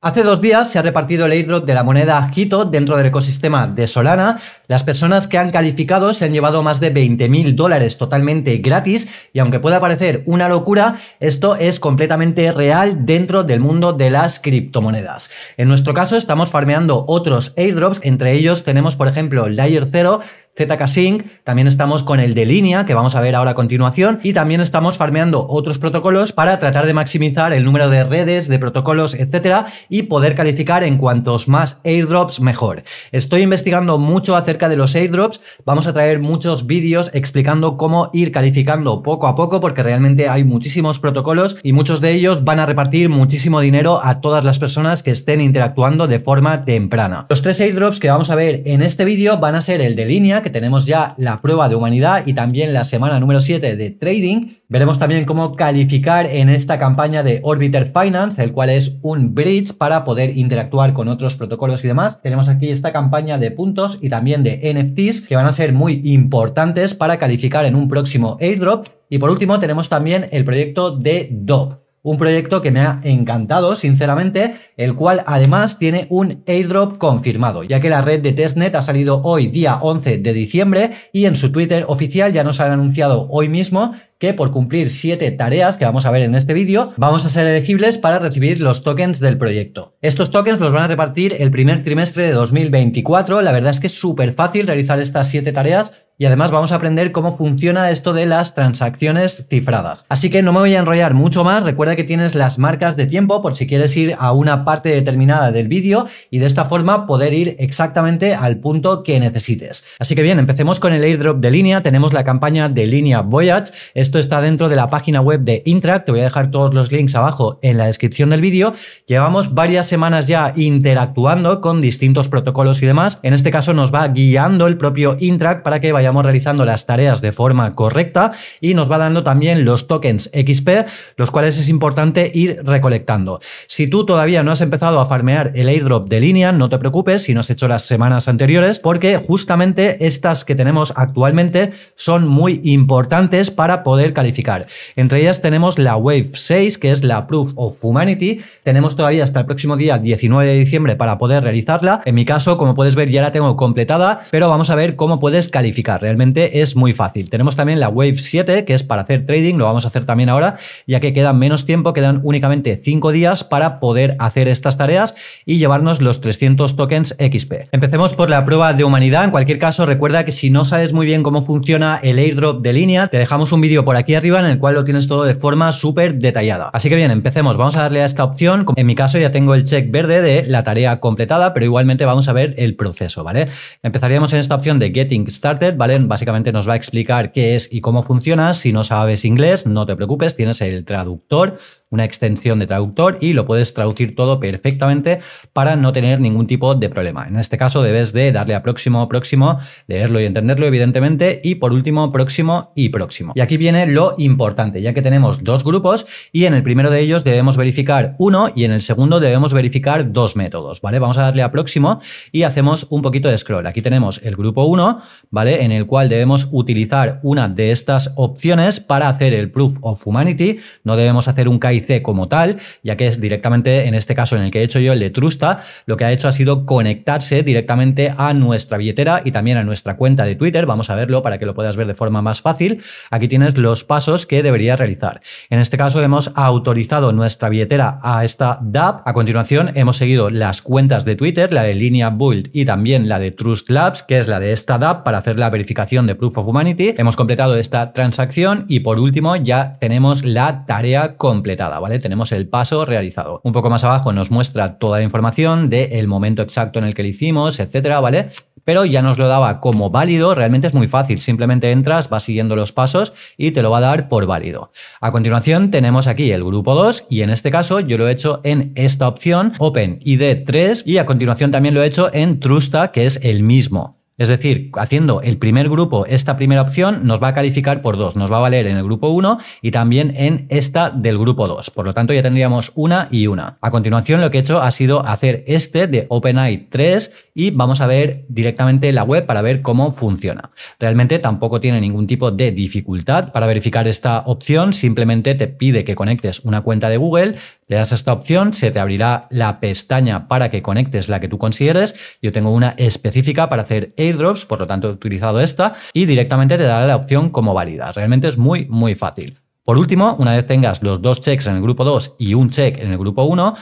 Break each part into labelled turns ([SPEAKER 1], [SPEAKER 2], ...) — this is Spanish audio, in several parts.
[SPEAKER 1] Hace dos días se ha repartido el airdrop de la moneda Hito dentro del ecosistema de Solana. Las personas que han calificado se han llevado más de 20.000 dólares totalmente gratis y aunque pueda parecer una locura, esto es completamente real dentro del mundo de las criptomonedas. En nuestro caso estamos farmeando otros airdrops, entre ellos tenemos por ejemplo Layer 0 ZK-Sync, también estamos con el de línea, que vamos a ver ahora a continuación, y también estamos farmeando otros protocolos para tratar de maximizar el número de redes, de protocolos, etcétera, y poder calificar en cuantos más airdrops mejor. Estoy investigando mucho acerca de los airdrops, vamos a traer muchos vídeos explicando cómo ir calificando poco a poco, porque realmente hay muchísimos protocolos y muchos de ellos van a repartir muchísimo dinero a todas las personas que estén interactuando de forma temprana. Los tres airdrops que vamos a ver en este vídeo van a ser el de línea, que tenemos ya la prueba de humanidad y también la semana número 7 de trading. Veremos también cómo calificar en esta campaña de Orbiter Finance, el cual es un bridge para poder interactuar con otros protocolos y demás. Tenemos aquí esta campaña de puntos y también de NFTs que van a ser muy importantes para calificar en un próximo airdrop. Y por último tenemos también el proyecto de DOP un proyecto que me ha encantado, sinceramente, el cual además tiene un airdrop confirmado, ya que la red de testnet ha salido hoy, día 11 de diciembre, y en su Twitter oficial ya nos han anunciado hoy mismo que por cumplir 7 tareas que vamos a ver en este vídeo, vamos a ser elegibles para recibir los tokens del proyecto. Estos tokens los van a repartir el primer trimestre de 2024, la verdad es que es súper fácil realizar estas 7 tareas y además vamos a aprender cómo funciona esto de las transacciones cifradas. Así que no me voy a enrollar mucho más, recuerda que tienes las marcas de tiempo por si quieres ir a una parte determinada del vídeo y de esta forma poder ir exactamente al punto que necesites. Así que bien, empecemos con el airdrop de línea, tenemos la campaña de línea Voyage, esto está dentro de la página web de Intract, te voy a dejar todos los links abajo en la descripción del vídeo. Llevamos varias semanas ya interactuando con distintos protocolos y demás, en este caso nos va guiando el propio Intract para que vaya realizando las tareas de forma correcta y nos va dando también los tokens XP, los cuales es importante ir recolectando. Si tú todavía no has empezado a farmear el airdrop de línea, no te preocupes si no has hecho las semanas anteriores, porque justamente estas que tenemos actualmente son muy importantes para poder calificar. Entre ellas tenemos la Wave 6, que es la Proof of Humanity. Tenemos todavía hasta el próximo día 19 de diciembre para poder realizarla. En mi caso, como puedes ver, ya la tengo completada, pero vamos a ver cómo puedes calificar. Realmente es muy fácil. Tenemos también la Wave 7, que es para hacer trading, lo vamos a hacer también ahora, ya que queda menos tiempo, quedan únicamente 5 días para poder hacer estas tareas y llevarnos los 300 tokens XP. Empecemos por la prueba de humanidad. En cualquier caso, recuerda que si no sabes muy bien cómo funciona el airdrop de línea, te dejamos un vídeo por aquí arriba en el cual lo tienes todo de forma súper detallada. Así que bien, empecemos. Vamos a darle a esta opción. En mi caso ya tengo el check verde de la tarea completada, pero igualmente vamos a ver el proceso, ¿vale? Empezaríamos en esta opción de Getting Started, ¿vale? básicamente nos va a explicar qué es y cómo funciona. Si no sabes inglés, no te preocupes, tienes el traductor una extensión de traductor y lo puedes traducir todo perfectamente para no tener ningún tipo de problema. En este caso debes de darle a próximo, próximo, leerlo y entenderlo evidentemente y por último próximo y próximo. Y aquí viene lo importante, ya que tenemos dos grupos y en el primero de ellos debemos verificar uno y en el segundo debemos verificar dos métodos, ¿vale? Vamos a darle a próximo y hacemos un poquito de scroll. Aquí tenemos el grupo 1, ¿vale? En el cual debemos utilizar una de estas opciones para hacer el proof of humanity. No debemos hacer un kite como tal, ya que es directamente en este caso en el que he hecho yo el de Trusta, lo que ha hecho ha sido conectarse directamente a nuestra billetera y también a nuestra cuenta de Twitter. Vamos a verlo para que lo puedas ver de forma más fácil. Aquí tienes los pasos que deberías realizar. En este caso hemos autorizado nuestra billetera a esta DAP. A continuación hemos seguido las cuentas de Twitter, la de Linea Build y también la de Trust Labs, que es la de esta DAP para hacer la verificación de Proof of Humanity. Hemos completado esta transacción y por último ya tenemos la tarea completada. ¿vale? Tenemos el paso realizado. Un poco más abajo nos muestra toda la información del el momento exacto en el que lo hicimos, etcétera, ¿vale? Pero ya nos lo daba como válido, realmente es muy fácil, simplemente entras, vas siguiendo los pasos y te lo va a dar por válido. A continuación tenemos aquí el grupo 2 y en este caso yo lo he hecho en esta opción, Open ID 3 y a continuación también lo he hecho en Trusta, que es el mismo. Es decir, haciendo el primer grupo, esta primera opción nos va a calificar por dos nos va a valer en el grupo 1 y también en esta del grupo 2. Por lo tanto, ya tendríamos una y una. A continuación, lo que he hecho ha sido hacer este de OpenAI 3 y vamos a ver directamente la web para ver cómo funciona. Realmente tampoco tiene ningún tipo de dificultad para verificar esta opción, simplemente te pide que conectes una cuenta de Google, le das esta opción, se te abrirá la pestaña para que conectes la que tú consideres. Yo tengo una específica para hacer airdrops, por lo tanto he utilizado esta y directamente te dará la opción como válida. Realmente es muy, muy fácil. Por último, una vez tengas los dos checks en el grupo 2 y un check en el grupo 1,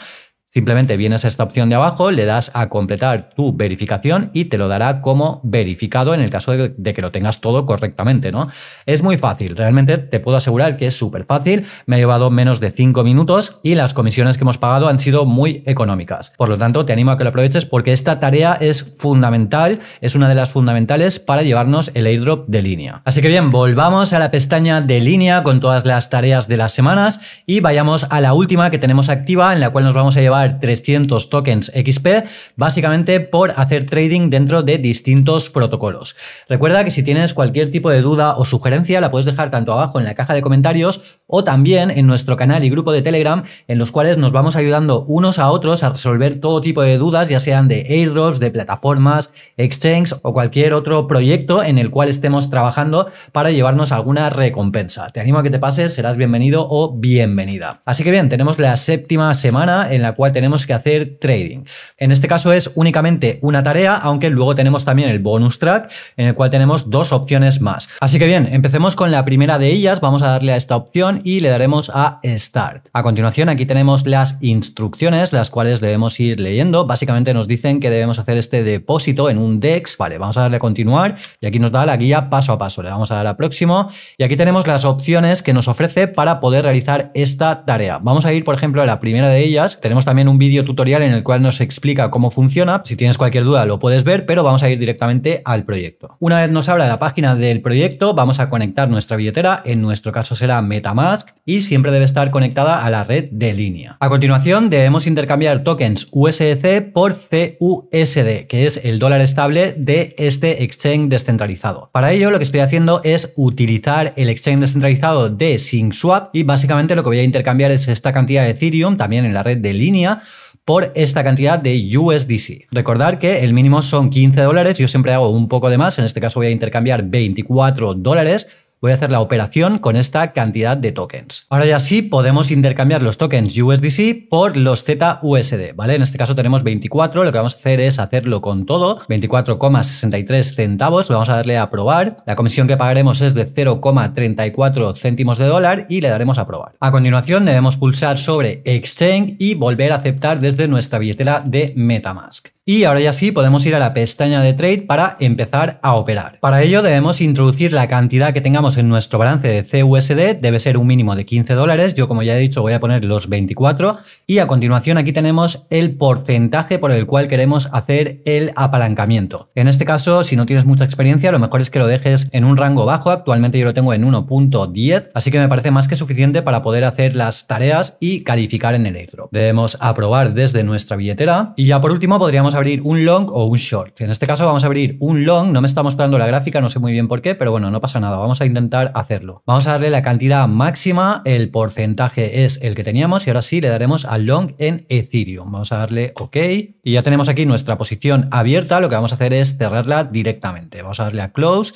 [SPEAKER 1] Simplemente vienes a esta opción de abajo, le das a completar tu verificación y te lo dará como verificado en el caso de, que lo tengas todo correctamente, ¿no? Es muy fácil, realmente te puedo asegurar que es súper fácil, me ha llevado menos de 5 minutos y las comisiones que hemos pagado han sido muy económicas. Por lo tanto, te animo a que lo aproveches porque esta tarea es fundamental, es una de las fundamentales para llevarnos el airdrop de línea. Así que bien, volvamos a la pestaña de línea con todas las tareas de las semanas y vayamos a la última que tenemos activa en la cual nos vamos a llevar 300 tokens XP, básicamente por hacer trading dentro de distintos protocolos. Recuerda que si tienes cualquier tipo de duda o sugerencia, la puedes dejar tanto abajo en la caja de comentarios o también en nuestro canal y grupo de Telegram en los cuales nos vamos ayudando unos a otros a resolver todo tipo de dudas, ya sean de airdrops, de plataformas, exchanges o cualquier otro proyecto en el cual estemos trabajando para llevarnos alguna recompensa. Te animo a que te pases, serás bienvenido o bienvenida. Así que bien, tenemos la séptima semana en la cual tenemos que hacer trading. En este caso es únicamente una tarea, aunque luego tenemos también el bonus track en el cual tenemos dos opciones más. Así que bien, empecemos con la primera de ellas, vamos a darle a esta opción y le daremos a Start. A continuación aquí tenemos las instrucciones, las cuales debemos ir leyendo. Básicamente nos dicen que debemos hacer este depósito en un DEX. Vale, vamos a darle a continuar y aquí nos da la guía paso a paso. Le vamos a dar a próximo y aquí tenemos las opciones que nos ofrece para poder realizar esta tarea. Vamos a ir, por ejemplo, a la primera de ellas. Tenemos también un vídeo tutorial en el cual nos explica cómo funciona. Si tienes cualquier duda lo puedes ver, pero vamos a ir directamente al proyecto. Una vez nos habla la página del proyecto, vamos a conectar nuestra billetera. En nuestro caso será MetaMask y siempre debe estar conectada a la red de línea. A continuación, debemos intercambiar tokens USDC por CUSD, que es el dólar estable de este exchange descentralizado. Para ello, lo que estoy haciendo es utilizar el exchange descentralizado de SyncSwap y básicamente lo que voy a intercambiar es esta cantidad de Ethereum, también en la red de línea, por esta cantidad de USDC. Recordar que el mínimo son 15 dólares, yo siempre hago un poco de más, en este caso voy a intercambiar 24 dólares, voy a hacer la operación con esta cantidad de tokens. Ahora ya sí podemos intercambiar los tokens USDC por los ZUSD, ¿vale? En este caso tenemos 24, lo que vamos a hacer es hacerlo con todo, 24,63 centavos, vamos a darle a probar, la comisión que pagaremos es de 0,34 céntimos de dólar y le daremos a probar. A continuación debemos pulsar sobre Exchange y volver a aceptar desde nuestra billetera de Metamask. Y ahora ya sí podemos ir a la pestaña de Trade para empezar a operar. Para ello debemos introducir la cantidad que tengamos en nuestro balance de CUSD, debe ser un mínimo de 15 dólares, yo como ya he dicho voy a poner los 24 y a continuación aquí tenemos el porcentaje por el cual queremos hacer el apalancamiento. En este caso si no tienes mucha experiencia lo mejor es que lo dejes en un rango bajo, actualmente yo lo tengo en 1.10, así que me parece más que suficiente para poder hacer las tareas y calificar en el Debemos aprobar desde nuestra billetera y ya por último podríamos abrir un long o un short. En este caso vamos a abrir un long, no me está mostrando la gráfica, no sé muy bien por qué, pero bueno, no pasa nada, vamos a intentar hacerlo. Vamos a darle la cantidad máxima, el porcentaje es el que teníamos y ahora sí le daremos al long en Ethereum. Vamos a darle OK y ya tenemos aquí nuestra posición abierta, lo que vamos a hacer es cerrarla directamente. Vamos a darle a Close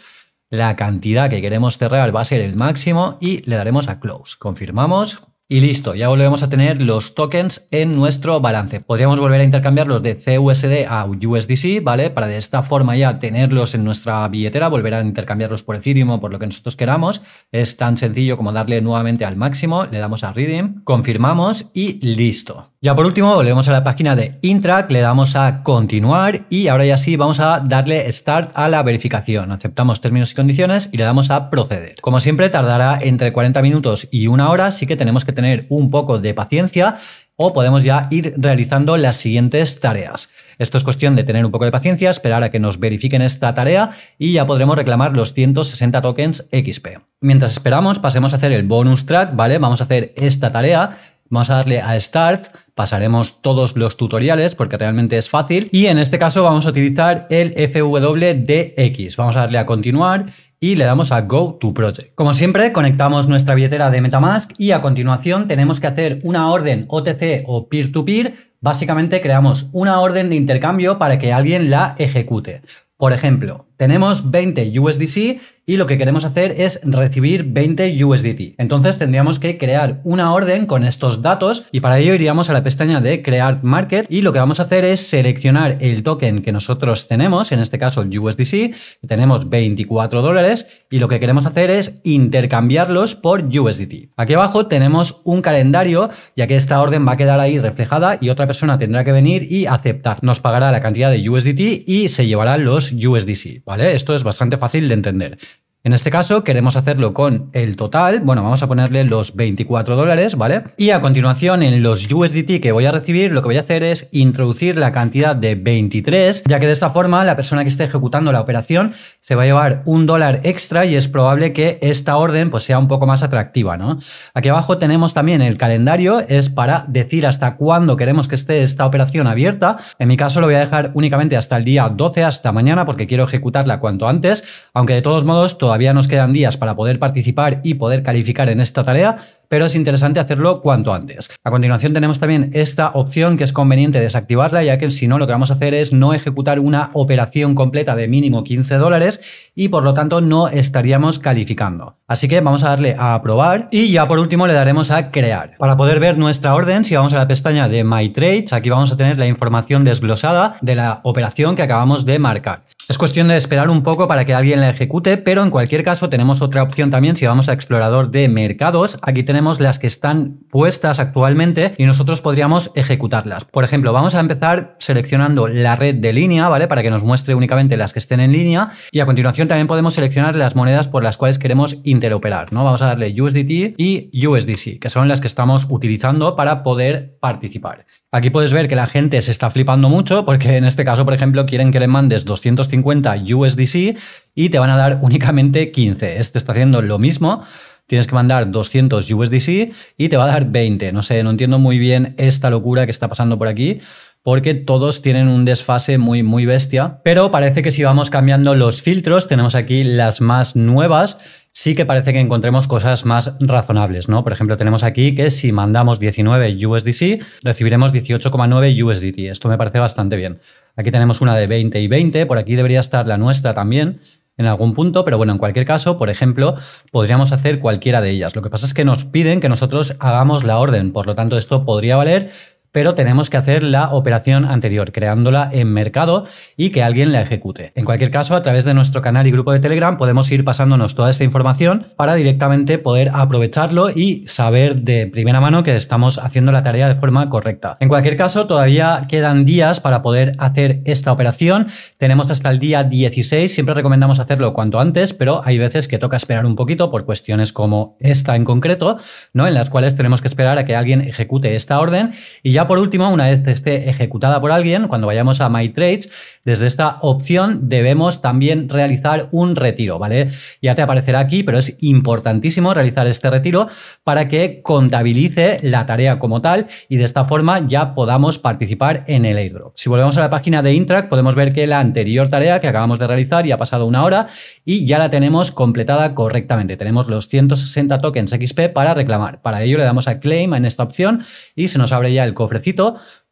[SPEAKER 1] la cantidad que queremos cerrar va a ser el máximo y le daremos a close. Confirmamos, y listo, ya volvemos a tener los tokens en nuestro balance. Podríamos volver a intercambiarlos de CUSD a USDC, ¿vale? Para de esta forma ya tenerlos en nuestra billetera, volver a intercambiarlos por Ethereum o por lo que nosotros queramos. Es tan sencillo como darle nuevamente al máximo, le damos a Redeem, confirmamos y listo. Ya por último, volvemos a la página de Intrac, le damos a continuar y ahora ya sí vamos a darle start a la verificación. Aceptamos términos y condiciones y le damos a proceder. Como siempre tardará entre 40 minutos y una hora, así que tenemos que tener un poco de paciencia o podemos ya ir realizando las siguientes tareas. Esto es cuestión de tener un poco de paciencia, esperar a que nos verifiquen esta tarea y ya podremos reclamar los 160 tokens XP. Mientras esperamos, pasemos a hacer el bonus track, ¿vale? Vamos a hacer esta tarea, vamos a darle a Start, pasaremos todos los tutoriales porque realmente es fácil. Y en este caso vamos a utilizar el FWDX. Vamos a darle a continuar y le damos a Go to Project. Como siempre, conectamos nuestra billetera de Metamask y a continuación tenemos que hacer una orden OTC o peer-to-peer. -peer. Básicamente creamos una orden de intercambio para que alguien la ejecute. Por ejemplo, tenemos 20 USDC y lo que queremos hacer es recibir 20 USDT. Entonces tendríamos que crear una orden con estos datos y para ello iríamos a la pestaña de Crear Market y lo que vamos a hacer es seleccionar el token que nosotros tenemos, en este caso el USDC, que tenemos 24 dólares y lo que queremos hacer es intercambiarlos por USDT. Aquí abajo tenemos un calendario ya que esta orden va a quedar ahí reflejada y otra persona tendrá que venir y aceptar. Nos pagará la cantidad de USDT y se llevarán los USDC. ¿Vale? Esto es bastante fácil de entender. En este caso queremos hacerlo con el total, bueno, vamos a ponerle los 24 dólares, ¿vale? Y a continuación en los USDT que voy a recibir, lo que voy a hacer es introducir la cantidad de 23, ya que de esta forma la persona que esté ejecutando la operación se va a llevar un dólar extra y es probable que esta orden pues sea un poco más atractiva, ¿no? Aquí abajo tenemos también el calendario, es para decir hasta cuándo queremos que esté esta operación abierta. En mi caso lo voy a dejar únicamente hasta el día 12, hasta mañana, porque quiero ejecutarla cuanto antes, aunque de todos modos todavía nos quedan días para poder participar y poder calificar en esta tarea, pero es interesante hacerlo cuanto antes. A continuación tenemos también esta opción que es conveniente desactivarla, ya que si no lo que vamos a hacer es no ejecutar una operación completa de mínimo 15 dólares y por lo tanto no estaríamos calificando. Así que vamos a darle a aprobar y ya por último le daremos a crear. Para poder ver nuestra orden, si vamos a la pestaña de My Trades, aquí vamos a tener la información desglosada de la operación que acabamos de marcar. Es cuestión de esperar un poco para que alguien la ejecute, pero en cualquier caso tenemos otra opción también si vamos a explorador de mercados. Aquí tenemos las que están puestas actualmente y nosotros podríamos ejecutarlas. Por ejemplo, vamos a empezar seleccionando la red de línea, ¿vale? Para que nos muestre únicamente las que estén en línea y a continuación también podemos seleccionar las monedas por las cuales queremos interoperar, ¿no? Vamos a darle USDT y USDC, que son las que estamos utilizando para poder participar. Aquí puedes ver que la gente se está flipando mucho porque en este caso, por ejemplo, quieren que le mandes 250 50 USDC y te van a dar únicamente 15. Este está haciendo lo mismo, tienes que mandar 200 USDC y te va a dar 20. No sé, no entiendo muy bien esta locura que está pasando por aquí, porque todos tienen un desfase muy, muy bestia. Pero parece que si vamos cambiando los filtros, tenemos aquí las más nuevas, sí que parece que encontremos cosas más razonables, ¿no? Por ejemplo, tenemos aquí que si mandamos 19 USDC, recibiremos 18,9 USDT. Esto me parece bastante bien. Aquí tenemos una de 20 y 20, por aquí debería estar la nuestra también en algún punto, pero bueno, en cualquier caso, por ejemplo, podríamos hacer cualquiera de ellas. Lo que pasa es que nos piden que nosotros hagamos la orden, por lo tanto esto podría valer, pero tenemos que hacer la operación anterior, creándola en mercado y que alguien la ejecute. En cualquier caso, a través de nuestro canal y grupo de Telegram podemos ir pasándonos toda esta información para directamente poder aprovecharlo y saber de primera mano que estamos haciendo la tarea de forma correcta. En cualquier caso, todavía quedan días para poder hacer esta operación. Tenemos hasta el día 16, siempre recomendamos hacerlo cuanto antes, pero hay veces que toca esperar un poquito por cuestiones como esta en concreto, ¿no? En las cuales tenemos que esperar a que alguien ejecute esta orden y ya por último, una vez esté ejecutada por alguien, cuando vayamos a My Trades, desde esta opción debemos también realizar un retiro, ¿vale? Ya te aparecerá aquí, pero es importantísimo realizar este retiro para que contabilice la tarea como tal y de esta forma ya podamos participar en el airdrop. Si volvemos a la página de intrac podemos ver que la anterior tarea que acabamos de realizar ya ha pasado una hora y ya la tenemos completada correctamente. Tenemos los 160 tokens XP para reclamar. Para ello le damos a Claim en esta opción y se nos abre ya el cofre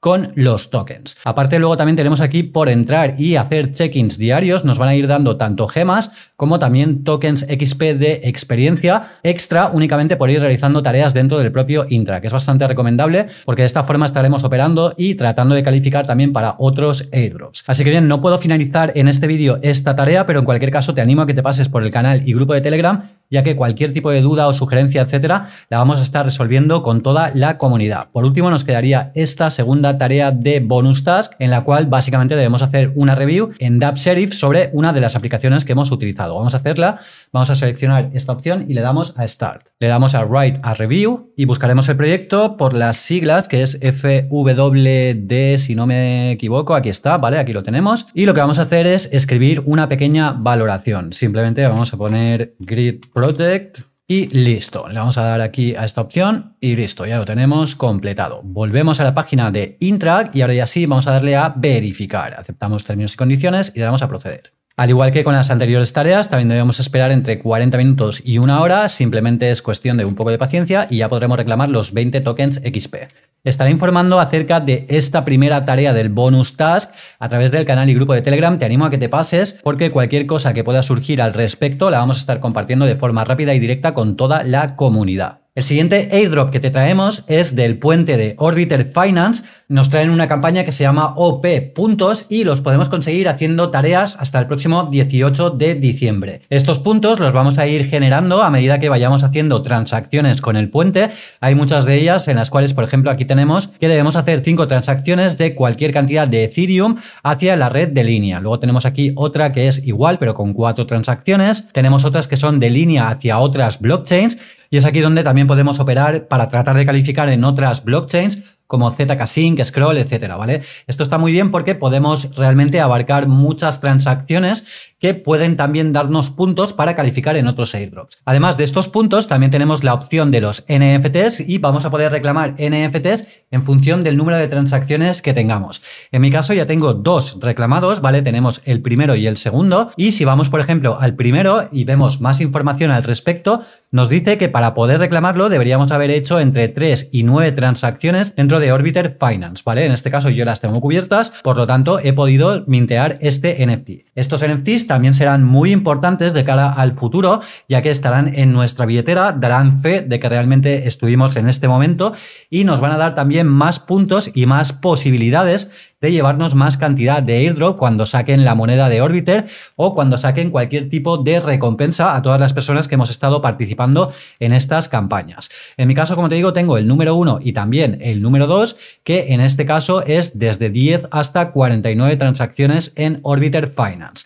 [SPEAKER 1] con los tokens. Aparte luego también tenemos aquí por entrar y hacer check-ins diarios, nos van a ir dando tanto gemas como también tokens XP de experiencia extra únicamente por ir realizando tareas dentro del propio Intra, que es bastante recomendable porque de esta forma estaremos operando y tratando de calificar también para otros airdrops. Así que bien, no puedo finalizar en este vídeo esta tarea, pero en cualquier caso te animo a que te pases por el canal y grupo de Telegram ya que cualquier tipo de duda o sugerencia, etcétera, la vamos a estar resolviendo con toda la comunidad. Por último, nos quedaría esta segunda tarea de bonus task, en la cual básicamente debemos hacer una review en DappSheriff sobre una de las aplicaciones que hemos utilizado. Vamos a hacerla, vamos a seleccionar esta opción y le damos a Start. Le damos a Write a Review y buscaremos el proyecto por las siglas, que es FWD, si no me equivoco, aquí está, ¿vale? Aquí lo tenemos. Y lo que vamos a hacer es escribir una pequeña valoración. Simplemente vamos a poner grid Project y listo. Le vamos a dar aquí a esta opción y listo, ya lo tenemos completado. Volvemos a la página de Intrac y ahora ya sí vamos a darle a verificar. Aceptamos términos y condiciones y le damos a proceder. Al igual que con las anteriores tareas, también debemos esperar entre 40 minutos y una hora, simplemente es cuestión de un poco de paciencia y ya podremos reclamar los 20 tokens XP. Estaré informando acerca de esta primera tarea del bonus task a través del canal y grupo de Telegram. Te animo a que te pases porque cualquier cosa que pueda surgir al respecto la vamos a estar compartiendo de forma rápida y directa con toda la comunidad. El siguiente airdrop que te traemos es del puente de Orbiter Finance. Nos traen una campaña que se llama OP puntos y los podemos conseguir haciendo tareas hasta el próximo 18 de diciembre. Estos puntos los vamos a ir generando a medida que vayamos haciendo transacciones con el puente. Hay muchas de ellas en las cuales, por ejemplo, aquí tenemos que debemos hacer 5 transacciones de cualquier cantidad de Ethereum hacia la red de línea. Luego tenemos aquí otra que es igual pero con 4 transacciones. Tenemos otras que son de línea hacia otras blockchains y es aquí donde también podemos operar para tratar de calificar en otras blockchains como zcash Scroll, etcétera, ¿vale? Esto está muy bien porque podemos realmente abarcar muchas transacciones que pueden también darnos puntos para calificar en otros airdrops. Además de estos puntos, también tenemos la opción de los NFTs y vamos a poder reclamar NFTs en función del número de transacciones que tengamos. En mi caso ya tengo dos reclamados, ¿vale? Tenemos el primero y el segundo y si vamos, por ejemplo, al primero y vemos más información al respecto, nos dice que para poder reclamarlo deberíamos haber hecho entre 3 y 9 transacciones dentro de Orbiter Finance, ¿vale? En este caso yo las tengo cubiertas, por lo tanto he podido mintear este NFT. Estos NFTs también serán muy importantes de cara al futuro, ya que estarán en nuestra billetera, darán fe de que realmente estuvimos en este momento y nos van a dar también más puntos y más posibilidades de llevarnos más cantidad de airdrop cuando saquen la moneda de Orbiter o cuando saquen cualquier tipo de recompensa a todas las personas que hemos estado participando en estas campañas. En mi caso, como te digo, tengo el número 1 y también el número 2, que en este caso es desde 10 hasta 49 transacciones en Orbiter Finance.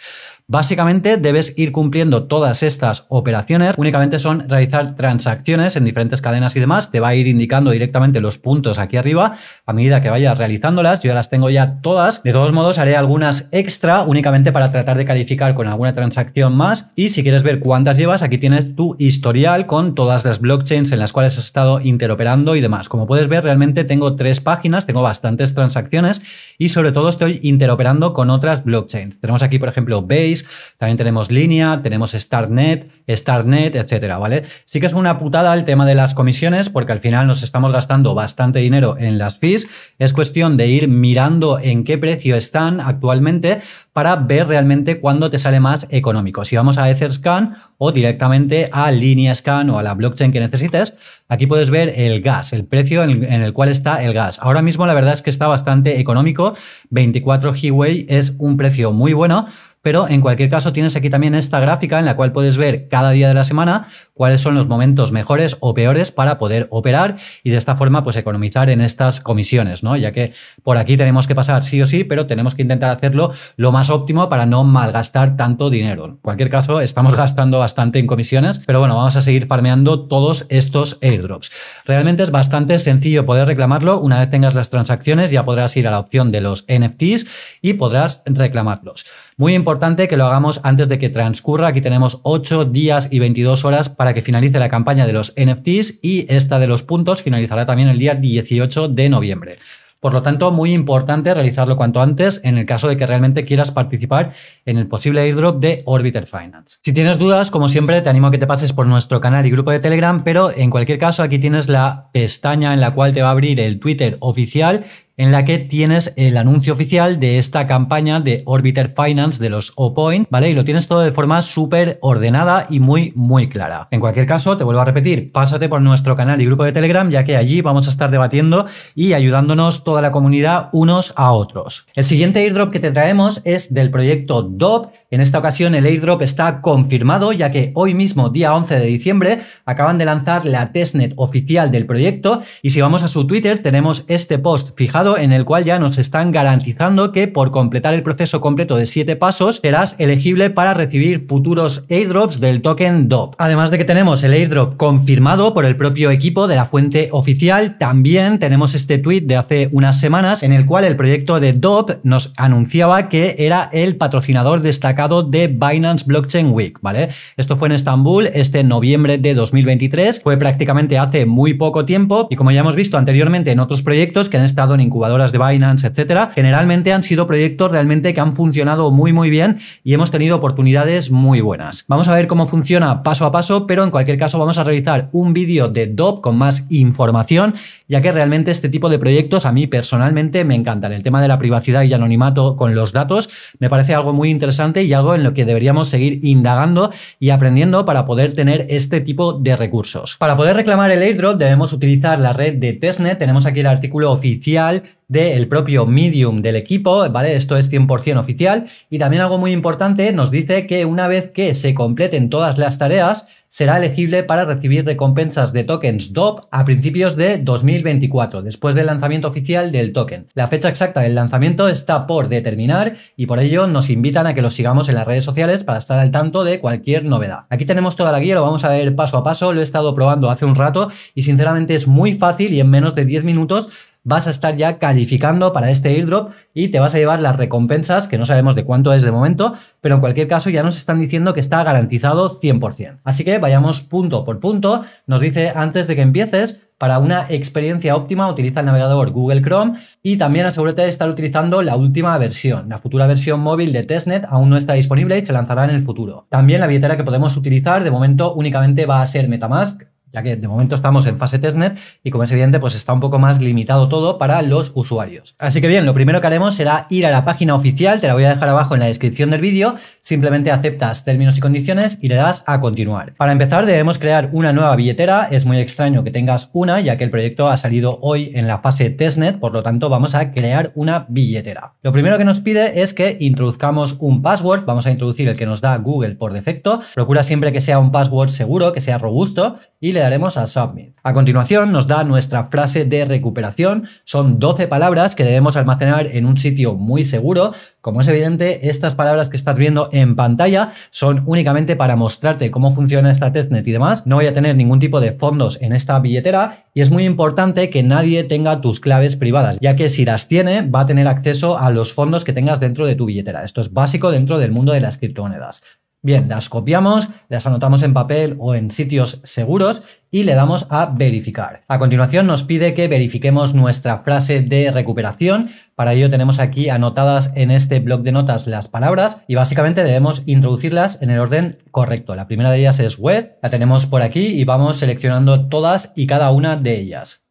[SPEAKER 1] Básicamente debes ir cumpliendo todas estas operaciones, únicamente son realizar transacciones en diferentes cadenas y demás, te va a ir indicando directamente los puntos aquí arriba a medida que vayas realizándolas, yo ya las tengo ya todas, de todos modos haré algunas extra únicamente para tratar de calificar con alguna transacción más y si quieres ver cuántas llevas, aquí tienes tu historial con todas las blockchains en las cuales has estado interoperando y demás. Como puedes ver, realmente tengo tres páginas, tengo bastantes transacciones y sobre todo estoy interoperando con otras blockchains. Tenemos aquí, por ejemplo, BAY también tenemos Línea, tenemos Starnet, Starnet, etcétera, ¿vale? Sí que es una putada el tema de las comisiones, porque al final nos estamos gastando bastante dinero en las fees. Es cuestión de ir mirando en qué precio están actualmente para ver realmente cuándo te sale más económico. Si vamos a Etherscan o directamente a scan o a la blockchain que necesites, aquí puedes ver el gas, el precio en, el cual está el gas. Ahora mismo la verdad es que está bastante económico. 24 Highway es un precio muy bueno pero en cualquier caso tienes aquí también esta gráfica en la cual puedes ver cada día de la semana cuáles son los momentos mejores o peores para poder operar y de esta forma pues economizar en estas comisiones, ¿no? Ya que por aquí tenemos que pasar sí o sí, pero tenemos que intentar hacerlo lo más óptimo para no malgastar tanto dinero. En cualquier caso, estamos gastando bastante en comisiones, pero bueno, vamos a seguir farmeando todos estos airdrops. Realmente es bastante sencillo poder reclamarlo. Una vez tengas las transacciones ya podrás ir a la opción de los NFTs y podrás reclamarlos. Muy importante que lo hagamos antes de que transcurra. Aquí tenemos 8 días y 22 horas para que finalice la campaña de los NFTs y esta de los puntos finalizará también el día 18 de noviembre. Por lo tanto, muy importante realizarlo cuanto antes en el caso de que realmente quieras participar en el posible airdrop de Orbiter Finance. Si tienes dudas, como siempre, te animo a que te pases por nuestro canal y grupo de Telegram, pero en cualquier caso, aquí tienes la pestaña en la cual te va a abrir el Twitter oficial en la que tienes el anuncio oficial de esta campaña de Orbiter Finance de los o point ¿vale? Y lo tienes todo de forma súper ordenada y muy, muy clara. En cualquier caso, te vuelvo a repetir, pásate por nuestro canal y grupo de Telegram, ya que allí vamos a estar debatiendo y ayudándonos toda la comunidad unos a otros. El siguiente airdrop que te traemos es del proyecto DOP. En esta ocasión el airdrop está confirmado, ya que hoy mismo, día 11 de diciembre, acaban de lanzar la testnet oficial del proyecto y si vamos a su Twitter tenemos este post fijado en el cual ya nos están garantizando que por completar el proceso completo de 7 pasos serás elegible para recibir futuros airdrops del token DOP. Además de que tenemos el airdrop confirmado por el propio equipo de la fuente oficial, también tenemos este tweet de hace unas semanas en el cual el proyecto de DOP nos anunciaba que era el patrocinador destacado de Binance Blockchain Week, ¿vale? Esto fue en Estambul este noviembre de 2023, fue prácticamente hace muy poco tiempo y como ya hemos visto anteriormente en otros proyectos que han estado en incubadoras de Binance, etcétera, generalmente han sido proyectos realmente que han funcionado muy, muy bien y hemos tenido oportunidades muy buenas. Vamos a ver cómo funciona paso a paso, pero en cualquier caso vamos a realizar un vídeo de DOP con más información, ya que realmente este tipo de proyectos a mí personalmente me encantan. El tema de la privacidad y anonimato con los datos me parece algo muy interesante y algo en lo que deberíamos seguir indagando y aprendiendo para poder tener este tipo de recursos. Para poder reclamar el airdrop debemos utilizar la red de testnet. Tenemos aquí el artículo oficial del propio Medium del equipo, ¿vale? Esto es 100% oficial. Y también algo muy importante, nos dice que una vez que se completen todas las tareas, será elegible para recibir recompensas de tokens DOP a principios de 2024, después del lanzamiento oficial del token. La fecha exacta del lanzamiento está por determinar y por ello nos invitan a que lo sigamos en las redes sociales para estar al tanto de cualquier novedad. Aquí tenemos toda la guía, lo vamos a ver paso a paso, lo he estado probando hace un rato y sinceramente es muy fácil y en menos de 10 minutos vas a estar ya calificando para este airdrop y te vas a llevar las recompensas, que no sabemos de cuánto es de momento, pero en cualquier caso ya nos están diciendo que está garantizado 100%. Así que vayamos punto por punto. Nos dice antes de que empieces, para una experiencia óptima utiliza el navegador Google Chrome y también asegúrate de estar utilizando la última versión. La futura versión móvil de testnet aún no está disponible y se lanzará en el futuro. También la billetera que podemos utilizar de momento únicamente va a ser MetaMask, ya que de momento estamos en fase testnet y como es evidente, pues está un poco más limitado todo para los usuarios. Así que bien, lo primero que haremos será ir a la página oficial, te la voy a dejar abajo en la descripción del vídeo, simplemente aceptas términos y condiciones y le das a continuar. Para empezar debemos crear una nueva billetera, es muy extraño que tengas una, ya que el proyecto ha salido hoy en la fase testnet, por lo tanto vamos a crear una billetera. Lo primero que nos pide es que introduzcamos un password, vamos a introducir el que nos da Google por defecto, procura siempre que sea un password seguro, que sea robusto y le daremos a Submit. A continuación nos da nuestra frase de recuperación. Son 12 palabras que debemos almacenar en un sitio muy seguro. Como es evidente, estas palabras que estás viendo en pantalla son únicamente para mostrarte cómo funciona esta testnet y demás. No voy a tener ningún tipo de fondos en esta billetera y es muy importante que nadie tenga tus claves privadas, ya que si las tiene va a tener acceso a los fondos que tengas dentro de tu billetera. Esto es básico dentro del mundo de las criptomonedas. Bien, las copiamos, las anotamos en papel o en sitios seguros y le damos a verificar. A continuación nos pide que verifiquemos nuestra frase de recuperación. Para ello tenemos aquí anotadas en este bloc de notas las palabras y básicamente debemos introducirlas en el orden correcto. La primera de ellas es web, la tenemos por aquí y vamos seleccionando todas y cada una de ellas.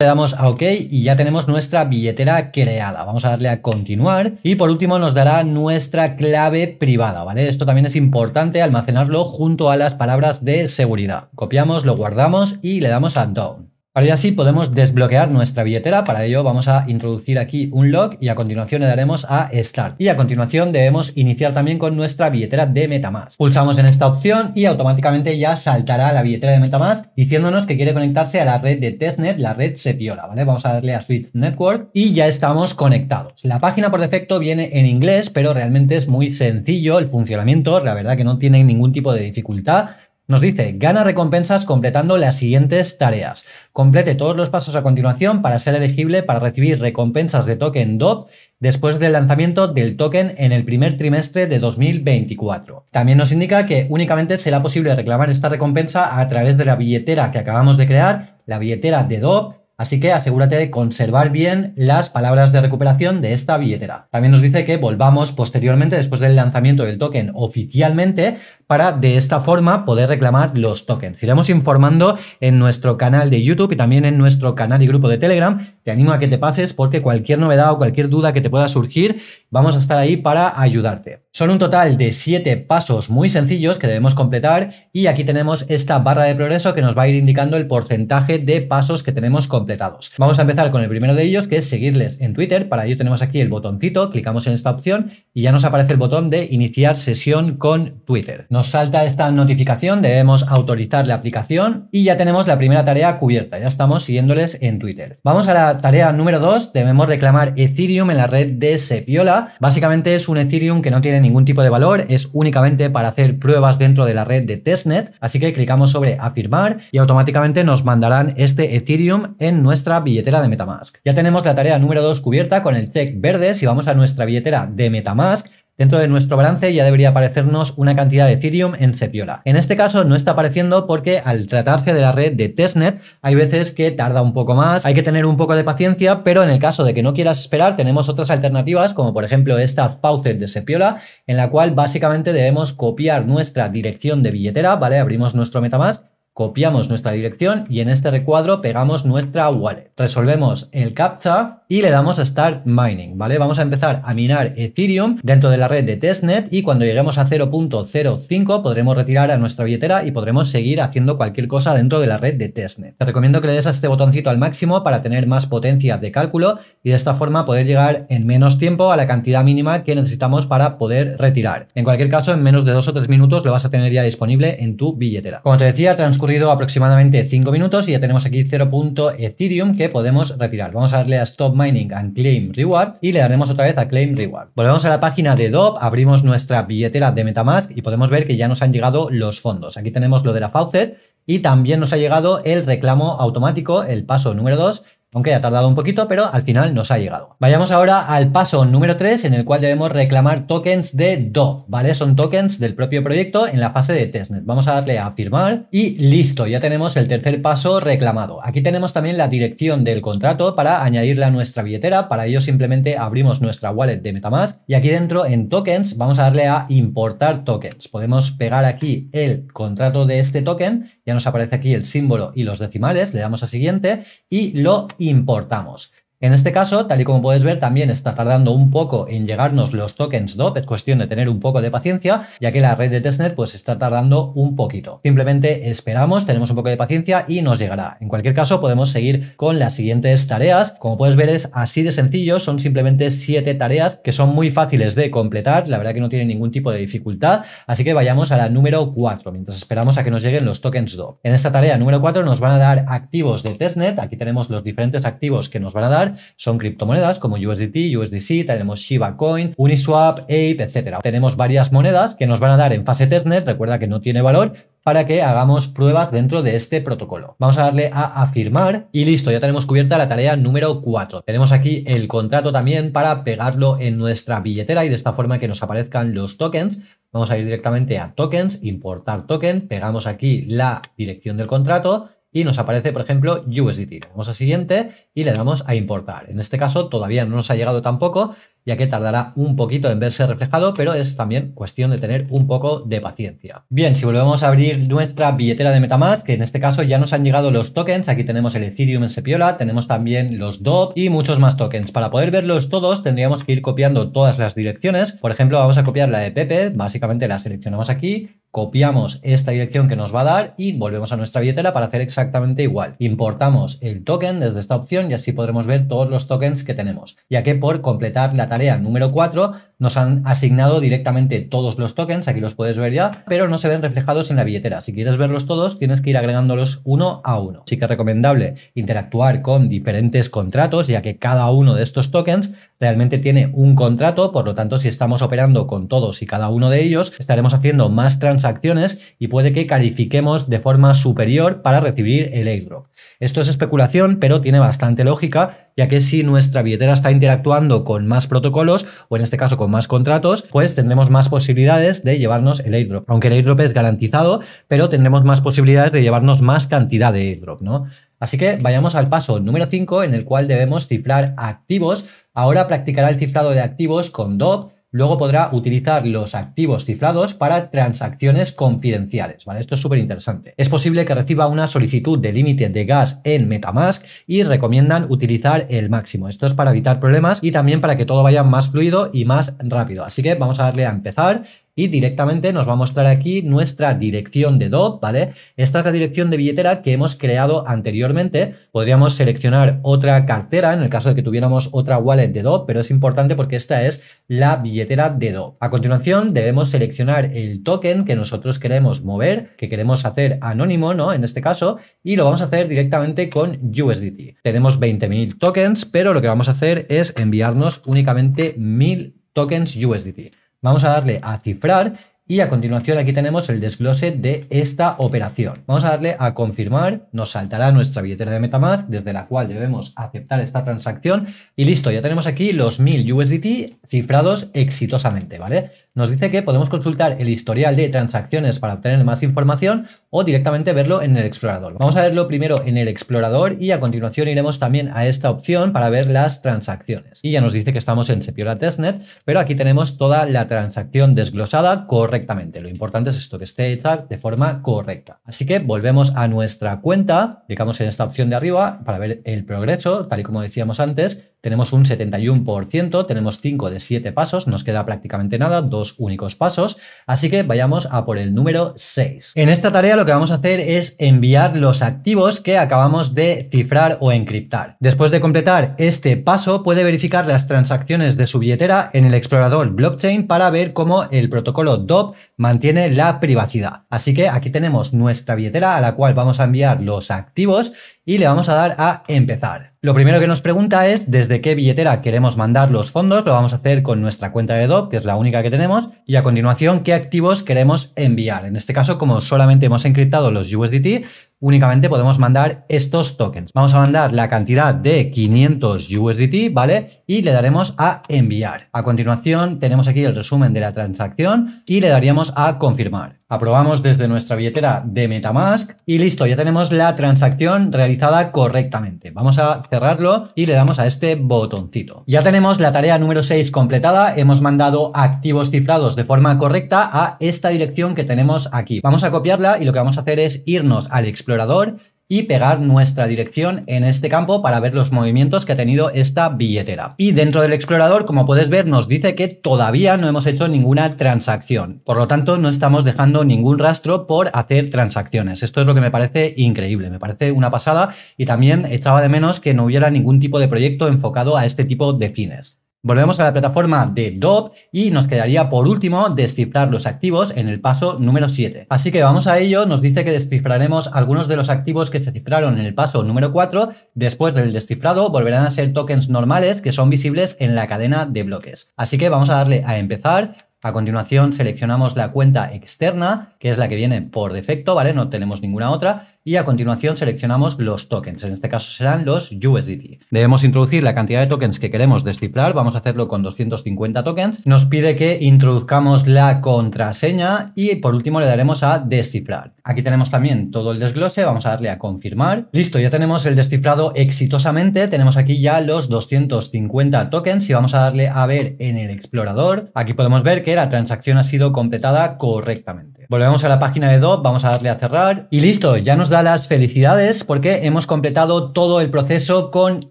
[SPEAKER 1] Le damos a OK y ya tenemos nuestra billetera creada. Vamos a darle a continuar y por último nos dará nuestra clave privada, ¿vale? Esto también es importante almacenarlo junto a las palabras de seguridad. Copiamos, lo guardamos y le damos a Down. Ahora ya sí podemos desbloquear nuestra billetera, para ello vamos a introducir aquí un log y a continuación le daremos a Start. Y a continuación debemos iniciar también con nuestra billetera de Metamask. Pulsamos en esta opción y automáticamente ya saltará la billetera de Metamask diciéndonos que quiere conectarse a la red de Testnet, la red Sepiola, ¿vale? Vamos a darle a Switch Network y ya estamos conectados. La página por defecto viene en inglés, pero realmente es muy sencillo el funcionamiento, la verdad que no tiene ningún tipo de dificultad. Nos dice, gana recompensas completando las siguientes tareas. Complete todos los pasos a continuación para ser elegible para recibir recompensas de token DOP después del lanzamiento del token en el primer trimestre de 2024. También nos indica que únicamente será posible reclamar esta recompensa a través de la billetera que acabamos de crear, la billetera de DOP, Así que asegúrate de conservar bien las palabras de recuperación de esta billetera. También nos dice que volvamos posteriormente, después del lanzamiento del token oficialmente, para de esta forma poder reclamar los tokens. Iremos informando en nuestro canal de YouTube y también en nuestro canal y grupo de Telegram. Te animo a que te pases porque cualquier novedad o cualquier duda que te pueda surgir vamos a estar ahí para ayudarte. Son un total de 7 pasos muy sencillos que debemos completar y aquí tenemos esta barra de progreso que nos va a ir indicando el porcentaje de pasos que tenemos completados. Vamos a empezar con el primero de ellos que es seguirles en Twitter. Para ello tenemos aquí el botoncito, clicamos en esta opción y ya nos aparece el botón de iniciar sesión con Twitter. Nos salta esta notificación, debemos autorizar la aplicación y ya tenemos la primera tarea cubierta. Ya estamos siguiéndoles en Twitter. Vamos a la tarea número 2, debemos reclamar Ethereum en la red de Sepiola Básicamente es un Ethereum que no tiene ningún tipo de valor, es únicamente para hacer pruebas dentro de la red de testnet, así que clicamos sobre afirmar y automáticamente nos mandarán este Ethereum en nuestra billetera de Metamask. Ya tenemos la tarea número 2 cubierta con el check verde, si vamos a nuestra billetera de Metamask, Dentro de nuestro balance ya debería aparecernos una cantidad de Ethereum en Sepiola. En este caso no está apareciendo porque al tratarse de la red de testnet hay veces que tarda un poco más, hay que tener un poco de paciencia, pero en el caso de que no quieras esperar tenemos otras alternativas como por ejemplo esta Pauzet de Sepiola en la cual básicamente debemos copiar nuestra dirección de billetera, ¿vale? Abrimos nuestro MetaMask copiamos nuestra dirección y en este recuadro pegamos nuestra wallet. Resolvemos el CAPTCHA y le damos a Start Mining, ¿vale? Vamos a empezar a minar Ethereum dentro de la red de testnet y cuando lleguemos a 0.05 podremos retirar a nuestra billetera y podremos seguir haciendo cualquier cosa dentro de la red de testnet. Te recomiendo que le des a este botoncito al máximo para tener más potencia de cálculo y de esta forma poder llegar en menos tiempo a la cantidad mínima que necesitamos para poder retirar. En cualquier caso, en menos de dos o tres minutos lo vas a tener ya disponible en tu billetera. Como te decía, transcurso aproximadamente 5 minutos y ya tenemos aquí ethereum que podemos retirar. Vamos a darle a Stop Mining and Claim Reward y le daremos otra vez a Claim Reward. Volvemos a la página de DOP, abrimos nuestra billetera de Metamask y podemos ver que ya nos han llegado los fondos. Aquí tenemos lo de la Faucet y también nos ha llegado el reclamo automático, el paso número 2, aunque ha tardado un poquito, pero al final nos ha llegado. Vayamos ahora al paso número 3 en el cual debemos reclamar tokens de DO, ¿vale? Son tokens del propio proyecto en la fase de testnet. Vamos a darle a firmar y listo, ya tenemos el tercer paso reclamado. Aquí tenemos también la dirección del contrato para añadirle a nuestra billetera, para ello simplemente abrimos nuestra wallet de Metamask y aquí dentro en tokens vamos a darle a importar tokens. Podemos pegar aquí el contrato de este token, ya nos aparece aquí el símbolo y los decimales, le damos a siguiente y lo importamos importamos. En este caso, tal y como puedes ver, también está tardando un poco en llegarnos los tokens DOP, es cuestión de tener un poco de paciencia, ya que la red de testnet pues está tardando un poquito. Simplemente esperamos, tenemos un poco de paciencia y nos llegará. En cualquier caso, podemos seguir con las siguientes tareas. Como puedes ver, es así de sencillo, son simplemente siete tareas que son muy fáciles de completar, la verdad que no tienen ningún tipo de dificultad, así que vayamos a la número 4, mientras esperamos a que nos lleguen los tokens DOP. En esta tarea número 4 nos van a dar activos de testnet, aquí tenemos los diferentes activos que nos van a dar, son criptomonedas como USDT, USDC, tenemos Shiba Coin, Uniswap, Ape, etc. Tenemos varias monedas que nos van a dar en fase testnet, recuerda que no tiene valor, para que hagamos pruebas dentro de este protocolo. Vamos a darle a afirmar y listo, ya tenemos cubierta la tarea número 4. Tenemos aquí el contrato también para pegarlo en nuestra billetera y de esta forma que nos aparezcan los tokens. Vamos a ir directamente a tokens, importar token, pegamos aquí la dirección del contrato, y nos aparece, por ejemplo, USDT. Vamos a siguiente y le damos a importar. En este caso todavía no nos ha llegado tampoco, ya que tardará un poquito en verse reflejado, pero es también cuestión de tener un poco de paciencia. Bien, si volvemos a abrir nuestra billetera de Metamask, que en este caso ya nos han llegado los tokens, aquí tenemos el Ethereum en Sepiola, tenemos también los DOP y muchos más tokens. Para poder verlos todos tendríamos que ir copiando todas las direcciones, por ejemplo vamos a copiar la de Pepe, básicamente la seleccionamos aquí, copiamos esta dirección que nos va a dar y volvemos a nuestra billetera para hacer exactamente igual. Importamos el token desde esta opción y así podremos ver todos los tokens que tenemos, ya que por completar la tarea número 4 nos han asignado directamente todos los tokens, aquí los puedes ver ya, pero no se ven reflejados en la billetera. Si quieres verlos todos, tienes que ir agregándolos uno a uno. Sí que es recomendable interactuar con diferentes contratos, ya que cada uno de estos tokens realmente tiene un contrato, por lo tanto, si estamos operando con todos y cada uno de ellos, estaremos haciendo más transacciones y puede que califiquemos de forma superior para recibir el airdrop. Esto es especulación, pero tiene bastante lógica ya que si nuestra billetera está interactuando con más protocolos, o en este caso con más contratos, pues tendremos más posibilidades de llevarnos el airdrop. Aunque el airdrop es garantizado, pero tendremos más posibilidades de llevarnos más cantidad de airdrop, ¿no? Así que vayamos al paso número 5, en el cual debemos cifrar activos. Ahora practicará el cifrado de activos con DOP Luego podrá utilizar los activos cifrados para transacciones confidenciales, ¿vale? Esto es súper interesante. Es posible que reciba una solicitud de límite de gas en Metamask y recomiendan utilizar el máximo. Esto es para evitar problemas y también para que todo vaya más fluido y más rápido. Así que vamos a darle a empezar y directamente nos va a mostrar aquí nuestra dirección de DOP, ¿vale? Esta es la dirección de billetera que hemos creado anteriormente. Podríamos seleccionar otra cartera en el caso de que tuviéramos otra wallet de DOP, pero es importante porque esta es la billetera de DOP. A continuación debemos seleccionar el token que nosotros queremos mover, que queremos hacer anónimo, ¿no? En este caso, y lo vamos a hacer directamente con USDT. Tenemos 20.000 tokens, pero lo que vamos a hacer es enviarnos únicamente 1.000 tokens USDT. Vamos a darle a cifrar y a continuación aquí tenemos el desglose de esta operación. Vamos a darle a confirmar, nos saltará nuestra billetera de Metamask desde la cual debemos aceptar esta transacción y listo, ya tenemos aquí los 1000 USDT cifrados exitosamente, ¿vale? nos dice que podemos consultar el historial de transacciones para obtener más información o directamente verlo en el explorador. Vamos a verlo primero en el explorador y a continuación iremos también a esta opción para ver las transacciones. Y ya nos dice que estamos en Sepiora Testnet, pero aquí tenemos toda la transacción desglosada correctamente. Lo importante es esto, que esté de forma correcta. Así que volvemos a nuestra cuenta, clicamos en esta opción de arriba para ver el progreso, tal y como decíamos antes, tenemos un 71%, tenemos 5 de 7 pasos, nos queda prácticamente nada, dos únicos pasos, así que vayamos a por el número 6. En esta tarea lo que vamos a hacer es enviar los activos que acabamos de cifrar o encriptar. Después de completar este paso, puede verificar las transacciones de su billetera en el explorador blockchain para ver cómo el protocolo DOP mantiene la privacidad. Así que aquí tenemos nuestra billetera a la cual vamos a enviar los activos y le vamos a dar a empezar. Lo primero que nos pregunta es desde qué billetera queremos mandar los fondos, lo vamos a hacer con nuestra cuenta de DOP, que es la única que tenemos, y a continuación qué activos queremos enviar. En este caso, como solamente hemos encriptado los USDT, únicamente podemos mandar estos tokens. Vamos a mandar la cantidad de 500 USDT, ¿vale? Y le daremos a enviar. A continuación tenemos aquí el resumen de la transacción y le daríamos a confirmar. Aprobamos desde nuestra billetera de Metamask y listo, ya tenemos la transacción realizada correctamente. Vamos a cerrarlo y le damos a este botoncito. Ya tenemos la tarea número 6 completada, hemos mandado activos cifrados de forma correcta a esta dirección que tenemos aquí. Vamos a copiarla y lo que vamos a hacer es irnos al explorador y pegar nuestra dirección en este campo para ver los movimientos que ha tenido esta billetera. Y dentro del explorador, como puedes ver, nos dice que todavía no hemos hecho ninguna transacción. Por lo tanto, no estamos dejando ningún rastro por hacer transacciones. Esto es lo que me parece increíble, me parece una pasada y también echaba de menos que no hubiera ningún tipo de proyecto enfocado a este tipo de fines. Volvemos a la plataforma de DOP y nos quedaría por último descifrar los activos en el paso número 7. Así que vamos a ello, nos dice que descifraremos algunos de los activos que se cifraron en el paso número 4. Después del descifrado volverán a ser tokens normales que son visibles en la cadena de bloques. Así que vamos a darle a empezar, a continuación seleccionamos la cuenta externa, que es la que viene por defecto, ¿vale? No tenemos ninguna otra. Y a continuación seleccionamos los tokens, en este caso serán los USDT. Debemos introducir la cantidad de tokens que queremos descifrar, vamos a hacerlo con 250 tokens. Nos pide que introduzcamos la contraseña y por último le daremos a descifrar. Aquí tenemos también todo el desglose, vamos a darle a confirmar. Listo, ya tenemos el descifrado exitosamente, tenemos aquí ya los 250 tokens y vamos a darle a ver en el explorador. Aquí podemos ver que la transacción ha sido completada correctamente. Volvemos a la página de DOP, vamos a darle a cerrar y listo, ya nos da las felicidades porque hemos completado todo el proceso con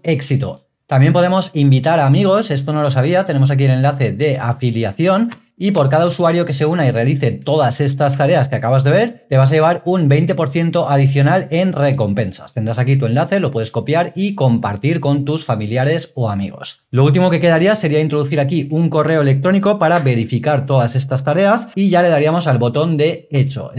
[SPEAKER 1] éxito. También podemos invitar a amigos, esto no lo sabía, tenemos aquí el enlace de afiliación y por cada usuario que se una y realice todas estas tareas que acabas de ver, te vas a llevar un 20% adicional en recompensas. Tendrás aquí tu enlace, lo puedes copiar y compartir con tus familiares o amigos. Lo último que quedaría sería introducir aquí un correo electrónico para verificar todas estas tareas y ya le daríamos al botón de hecho.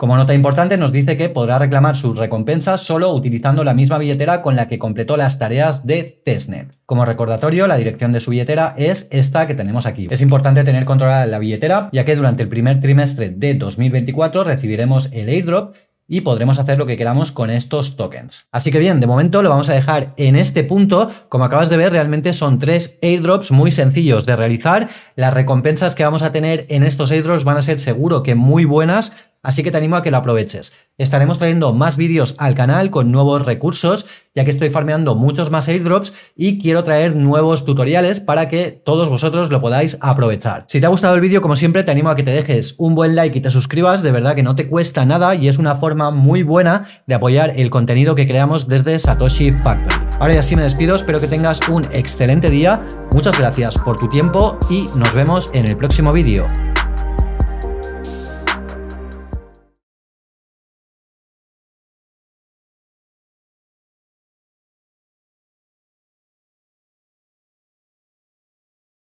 [SPEAKER 1] Como nota importante, nos dice que podrá reclamar sus recompensas solo utilizando la misma billetera con la que completó las tareas de testnet. Como recordatorio, la dirección de su billetera es esta que tenemos aquí. Es importante tener controlada la billetera, ya que durante el primer trimestre de 2024 recibiremos el airdrop y podremos hacer lo que queramos con estos tokens. Así que bien, de momento lo vamos a dejar en este punto. Como acabas de ver, realmente son tres airdrops muy sencillos de realizar. Las recompensas que vamos a tener en estos airdrops van a ser seguro que muy buenas Así que te animo a que lo aproveches. Estaremos trayendo más vídeos al canal con nuevos recursos, ya que estoy farmeando muchos más airdrops y quiero traer nuevos tutoriales para que todos vosotros lo podáis aprovechar. Si te ha gustado el vídeo, como siempre, te animo a que te dejes un buen like y te suscribas, de verdad que no te cuesta nada y es una forma muy buena de apoyar el contenido que creamos desde Satoshi Factory. Ahora ya sí me despido, espero que tengas un excelente día, muchas gracias por tu tiempo y nos vemos en el próximo vídeo.